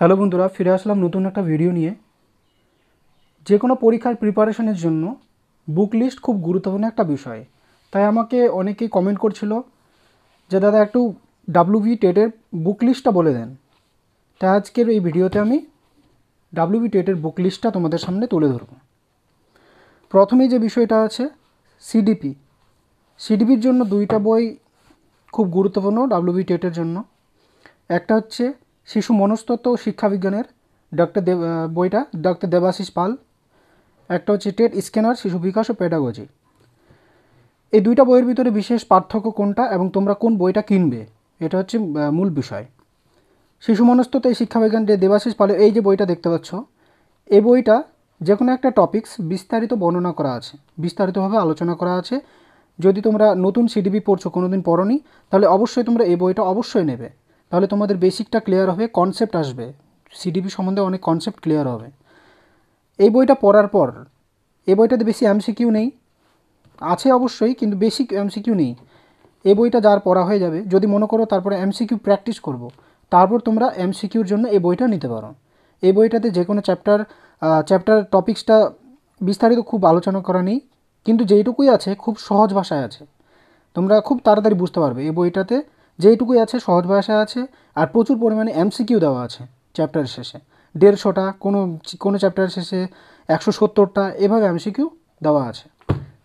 Hello বন্ধুরা ফিরে আসলাম নতুন একটা ভিডিও নিয়ে যে কোনো পরীক্ষার প্রিপারেশনের জন্য বুক লিস্ট খুব গুরুত্বপূর্ণ একটা বিষয় তাই আমাকে অনেকেই কমেন্ট করছিল যে দাদা একটু ভি টেটের বুক লিস্টটা বলে দেন তাই আজকের এই ভিডিওতে আমি ভি টেটের বুক লিস্টটা তোমাদের সামনে তুলে ধরব প্রথমেই যে বিষয়টা আছে সিডিপি সিডিপির জন্য দুইটা বই খুব গুরুত্বপূর্ণ ডাব্লু ভি টেটের জন্য একটা হচ্ছে শিশু মনস্তত্ব ও শিক্ষাবিজ্ঞানের ডক্টর দেব বইটা ডক্টর দেবাশিস পাল একটা হচ্ছে টেট স্ক্যানার শিশু বিকাশ ও পেডাগজি এই দুইটা বইয়ের ভিতরে বিশেষ পার্থক্য কোনটা এবং তোমরা কোন বইটা কিনবে এটা হচ্ছে মূল বিষয় শিশু মনস্তত্ব এই শিক্ষাবিজ্ঞান যে দেবাশিস পাল এই যে বইটা দেখতে পাচ্ছ এই বইটা যে কোনো একটা টপিকস বিস্তারিত বর্ণনা করা আছে বিস্তারিতভাবে আলোচনা করা আছে যদি তোমরা নতুন সিডিবি পড়ছো কোনো দিন পড়নি তাহলে অবশ্যই তোমরা এই বইটা অবশ্যই নেবে তাহলে তোমাদের বেসিকটা ক্লিয়ার হবে কনসেপ্ট আসবে সিডিপি সম্বন্ধে অনেক কনসেপ্ট ক্লিয়ার হবে এই বইটা পড়ার পর এই বইটাতে বেশি এমসিকিউ নেই আছে অবশ্যই কিন্তু বেশি এমসিকিউ নেই এই বইটা যার পড়া হয়ে যাবে যদি মনে করো তারপরে এমসিকিউ প্র্যাকটিস করব। তারপর তোমরা এমসিকিউর জন্য এই বইটা নিতে পারো এই বইটাতে যে কোনো চ্যাপ্টার চ্যাপ্টার টপিক্সটা বিস্তারিত খুব আলোচনা করা নেই কিন্তু যেইটুকুই আছে খুব সহজ ভাষায় আছে তোমরা খুব তাড়াতাড়ি বুঝতে পারবে এই বইটাতে যেইটুকুই আছে সহজ ভাষা আছে আর প্রচুর পরিমাণে এমসিকিউ দেওয়া আছে চ্যাপ্টার শেষে দেড়শোটা কোনো কোনো চ্যাপ্টার শেষে একশো সত্তরটা এভাবে এমসিকিউ দেওয়া আছে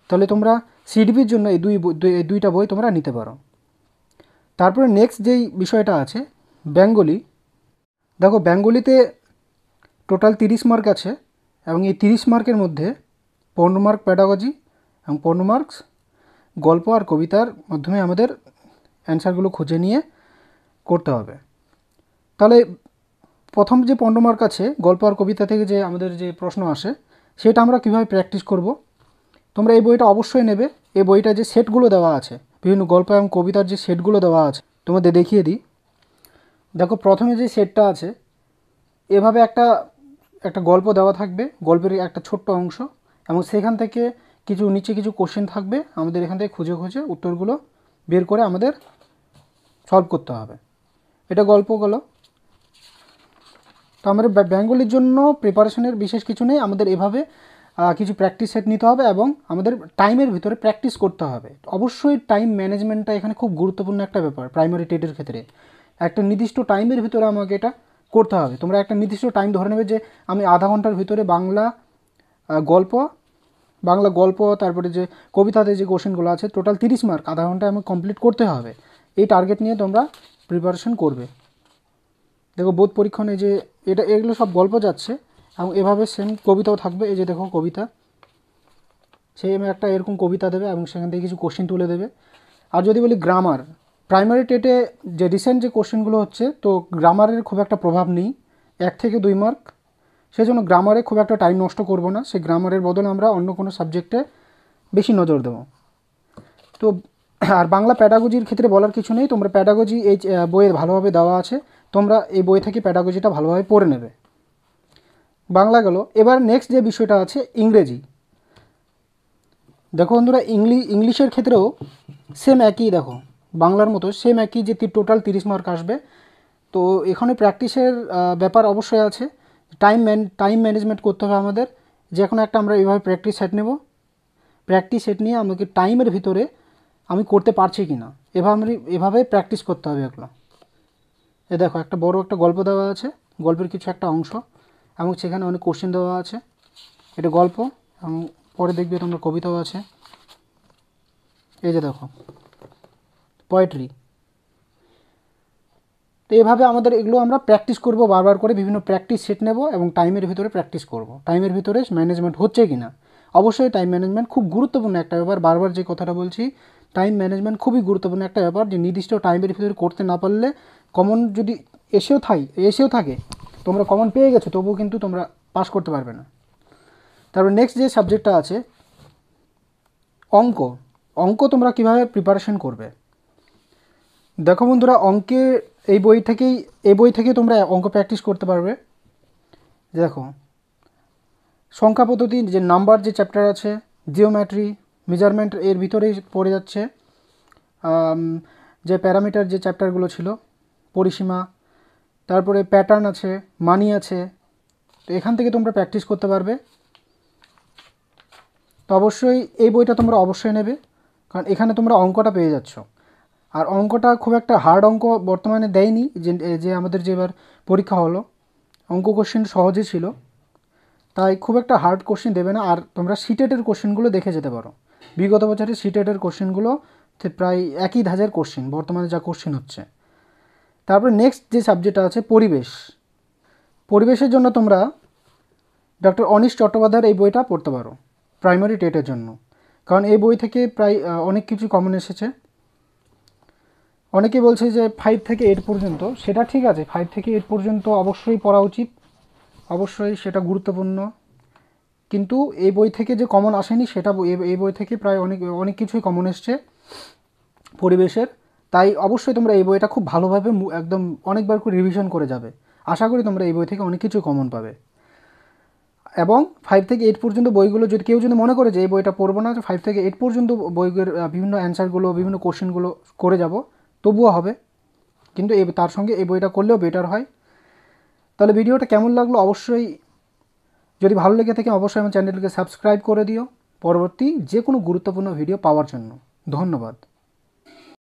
তাহলে তোমরা সিডিপির জন্য এই দুই এই দুইটা বই তোমরা নিতে পারো তারপরে নেক্সট যেই বিষয়টা আছে বেঙ্গলি দেখো বেঙ্গলিতে টোটাল তিরিশ মার্ক আছে এবং এই তিরিশ মার্কের মধ্যে পনেরো মার্ক প্যাডাগজি এবং পনেরো মার্কস গল্প আর কবিতার মাধ্যমে আমাদের অ্যান্সারগুলো খুঁজে নিয়ে করতে হবে তাহলে প্রথম যে পণ্ডমার্ক মার্ক আছে গল্প আর কবিতা থেকে যে আমাদের যে প্রশ্ন আসে সেটা আমরা কীভাবে প্র্যাকটিস করব তোমরা এই বইটা অবশ্যই নেবে এই বইটা যে সেটগুলো দেওয়া আছে বিভিন্ন গল্প এবং কবিতার যে সেটগুলো দেওয়া আছে তোমাদের দেখিয়ে দিই দেখো প্রথমে যে সেটটা আছে এভাবে একটা একটা গল্প দেওয়া থাকবে গল্পের একটা ছোট্ট অংশ এবং সেখান থেকে কিছু নিচে কিছু কোশ্চেন থাকবে আমাদের এখান থেকে খুঁজে খুঁজে উত্তরগুলো বের করে আমাদের সলভ করতে হবে এটা গল্প গেল তো আমাদের বেঙ্গলির জন্য প্রিপারেশনের বিশেষ কিছু নেই আমাদের এভাবে কিছু প্র্যাকটিস সেট নিতে হবে এবং আমাদের টাইমের ভিতরে প্র্যাকটিস করতে হবে অবশ্যই টাইম ম্যানেজমেন্টটা এখানে খুব গুরুত্বপূর্ণ একটা ব্যাপার প্রাইমারি টেটের ক্ষেত্রে একটা নির্দিষ্ট টাইমের ভিতরে আমাকে এটা করতে হবে তোমরা একটা নির্দিষ্ট টাইম ধরে নেবে যে আমি আধা ঘন্টার ভিতরে বাংলা গল্প বাংলা গল্প তারপরে যে কবিতাতে যে কোশ্চেনগুলো আছে টোটাল তিরিশ মার্ক আধা ঘন্টায় আমাকে কমপ্লিট করতে হবে এই টার্গেট নিয়ে তোমরা প্রিপারেশন করবে দেখো বোধ পরীক্ষণে যে এটা এগুলো সব গল্প যাচ্ছে এবং এভাবে সেম কবিতাও থাকবে এই যে দেখো কবিতা সেম একটা এরকম কবিতা দেবে এবং সেখান থেকে কিছু কোশ্চেন তুলে দেবে আর যদি বলি গ্রামার প্রাইমারি টেটে যে রিসেন্ট যে কোশ্চেনগুলো হচ্ছে তো গ্রামারের খুব একটা প্রভাব নেই এক থেকে দুই মার্ক সেই জন্য গ্রামারে খুব একটা টাইম নষ্ট করব না সেই গ্রামারের বদলে আমরা অন্য কোনো সাবজেক্টে বেশি নজর দেবো তো আর বাংলা প্যাডাগোজির ক্ষেত্রে বলার কিছু নেই তোমরা প্যাডাগোজি এই বইয়ের ভালোভাবে দেওয়া আছে তোমরা এই বই থেকে প্যাডাগোজিটা ভালোভাবে পড়ে নেবে বাংলা গেল এবার নেক্সট যে বিষয়টা আছে ইংরেজি দেখো বন্ধুরা ইংলি ইংলিশের ক্ষেত্রেও সেম একই দেখো বাংলার মতো সেম একই যে টোটাল তিরিশ মার্ক আসবে তো এখানে প্র্যাকটিসের ব্যাপার অবশ্যই আছে টাইম ম্যান টাইম ম্যানেজমেন্ট করতে হবে আমাদের যে কোনো একটা আমরা এইভাবে প্র্যাকটিস সেট নেব প্র্যাকটিস সেট নিয়ে আমাকে টাইমের ভিতরে আমি করতে পারছি কি না এভাবে এভাবে প্র্যাকটিস করতে হবে এগুলো এ দেখো একটা বড় একটা গল্প দেওয়া আছে গল্পের কিছু একটা অংশ এবং সেখানে অনেক কোশ্চেন দেওয়া আছে এটা গল্প এবং পরে দেখবে তোমরা কবিতাও আছে এই যে দেখো পোয়েট্রি তো এভাবে আমাদের এগুলো আমরা প্র্যাকটিস করব বারবার করে বিভিন্ন প্র্যাকটিস সেট নেব এবং টাইমের ভিতরে প্র্যাকটিস করব টাইমের ভিতরে ম্যানেজমেন্ট হচ্ছে কি না অবশ্যই টাইম ম্যানেজমেন্ট খুব গুরুত্বপূর্ণ একটা ব্যাপার বারবার যে কথাটা বলছি টাইম ম্যানেজমেন্ট খুবই গুরুত্বপূর্ণ একটা ব্যাপার যে নির্দিষ্ট টাইমের ভিতরে করতে না পারলে কমন যদি এসেও থাই এসেও থাকে তোমরা কমন পেয়ে গেছো তবুও কিন্তু তোমরা পাস করতে পারবে না তারপর নেক্সট যে সাবজেক্টটা আছে অঙ্ক অঙ্ক তোমরা কিভাবে প্রিপারেশন করবে দেখো বন্ধুরা অঙ্কে এই বই থেকেই এই বই থেকে তোমরা অঙ্ক প্র্যাকটিস করতে পারবে দেখো সংখ্যা পদ্ধতি যে নাম্বার যে চ্যাপ্টার আছে জিওম্যাট্রি মেজারমেন্ট এর ভিতরেই পড়ে যাচ্ছে যে প্যারামিটার যে চ্যাপ্টারগুলো ছিল পরিসীমা তারপরে প্যাটার্ন আছে মানি আছে তো এখান থেকে তোমরা প্র্যাকটিস করতে পারবে তো অবশ্যই এই বইটা তোমরা অবশ্যই নেবে কারণ এখানে তোমরা অঙ্কটা পেয়ে যাচ্ছ আর অঙ্কটা খুব একটা হার্ড অঙ্ক বর্তমানে দেয়নি যে যে আমাদের যে এবার পরীক্ষা হলো অঙ্ক কোশ্চেন সহজে ছিল তাই খুব একটা হার্ড কোশ্চেন দেবে না আর তোমরা সিটেটের কোশ্চেনগুলো দেখে যেতে পারো বিগত বছরের সিটেটের কোশ্চেনগুলো প্রায় একই ধাঁচের কোশ্চেন বর্তমানে যা কোশ্চেন হচ্ছে তারপরে নেক্সট যে সাবজেক্টটা আছে পরিবেশ পরিবেশের জন্য তোমরা ডক্টর অনিশ চট্টোপাধ্যায়ের এই বইটা পড়তে পারো প্রাইমারি টেটের জন্য কারণ এই বই থেকে প্রায় অনেক কিছু কমন এসেছে অনেকে বলছে যে ফাইভ থেকে এইট পর্যন্ত সেটা ঠিক আছে ফাইভ থেকে এইট পর্যন্ত অবশ্যই পড়া উচিত অবশ্যই সেটা গুরুত্বপূর্ণ কিন্তু এই বই থেকে যে কমন আসেনি সেটা এই বই থেকে প্রায় অনেক অনেক কিছুই কমন এসছে পরিবেশের তাই অবশ্যই তোমরা এই বইটা খুব ভালোভাবে একদম অনেকবার করে রিভিশন করে যাবে আশা করি তোমরা এই বই থেকে অনেক কিছু কমন পাবে এবং ফাইভ থেকে এইট পর্যন্ত বইগুলো যদি কেউ যদি মনে করে যে এই বইটা পড়বো না ফাইভ থেকে এইট পর্যন্ত বইয়ের বিভিন্ন অ্যান্সারগুলো বিভিন্ন কোশ্চেনগুলো করে যাব তবুও হবে কিন্তু এই তার সঙ্গে এই বইটা করলেও বেটার হয় তাহলে ভিডিওটা কেমন লাগলো অবশ্যই যদি ভালো লেগে থাকে অবশ্যই আমার চ্যানেলটিকে সাবস্ক্রাইব করে দিও পরবর্তী যে কোনো গুরুত্বপূর্ণ ভিডিও পাওয়ার জন্য ধন্যবাদ